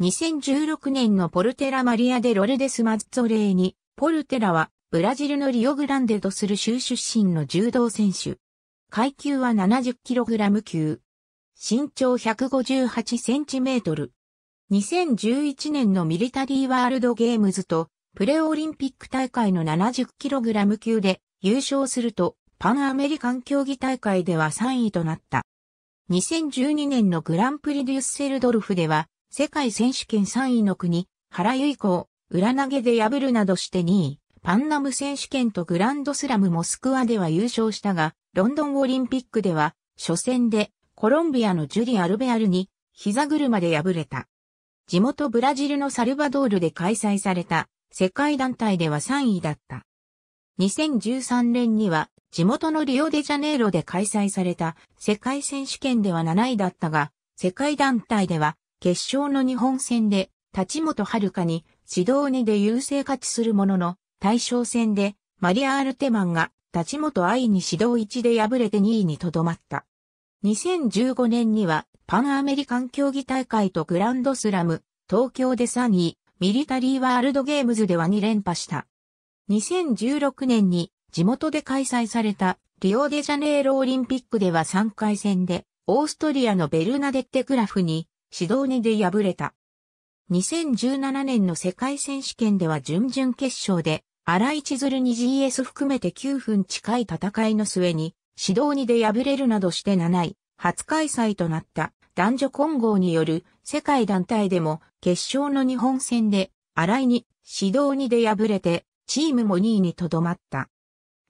2016年のポルテラマリアデロルデスマッツォレーニ、ポルテラはブラジルのリオグランデとする州出身の柔道選手。階級は 70kg 級。身長 158cm。2011年のミリタリーワールドゲームズとプレオリンピック大会の 70kg 級で優勝するとパンアメリカン競技大会では3位となった。2012年のグランプリデュッセルドルフでは世界選手権3位の国、原由子を裏投げで破るなどして2位、パンナム選手権とグランドスラムモスクワでは優勝したが、ロンドンオリンピックでは、初戦でコロンビアのジュリ・アルベアルに膝車で敗れた。地元ブラジルのサルバドールで開催された世界団体では3位だった。2013年には地元のリオデジャネイロで開催された世界選手権では7位だったが、世界団体では決勝の日本戦で、立本遥に指導2で優勢勝ちするものの、対象戦でマリア・アルテマンが立本愛に指導1で敗れて2位にとどまった。2015年にはパンアメリカン競技大会とグランドスラム、東京で3位、ミリタリーワールドゲームズでは2連覇した。2016年に地元で開催されたリオデジャネイロオリンピックでは3回戦でオーストリアのベルナデッテ・グラフに指導ーネで敗れた。2017年の世界選手権では準々決勝で、荒井千鶴に GS 含めて9分近い戦いの末に、指導にで敗れるなどして7位、初開催となった男女混合による世界団体でも決勝の日本戦で荒井に指導にで敗れてチームも2位にとどまった。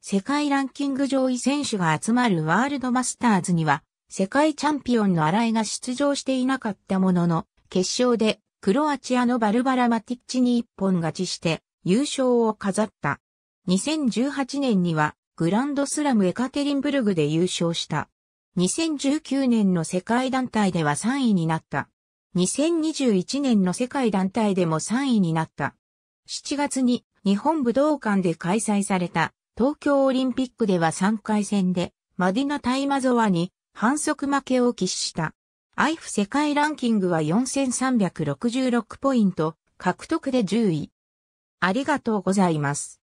世界ランキング上位選手が集まるワールドマスターズには世界チャンピオンの新井が出場していなかったものの、決勝でクロアチアのバルバラ・マティッチに一本勝ちして優勝を飾った。2018年にはグランドスラムエカテリンブルグで優勝した。2019年の世界団体では3位になった。2021年の世界団体でも3位になった。7月に日本武道館で開催された東京オリンピックでは3回戦でマディナ・タイマゾワに反則負けを喫した。イフ世界ランキングは4366ポイント、獲得で10位。ありがとうございます。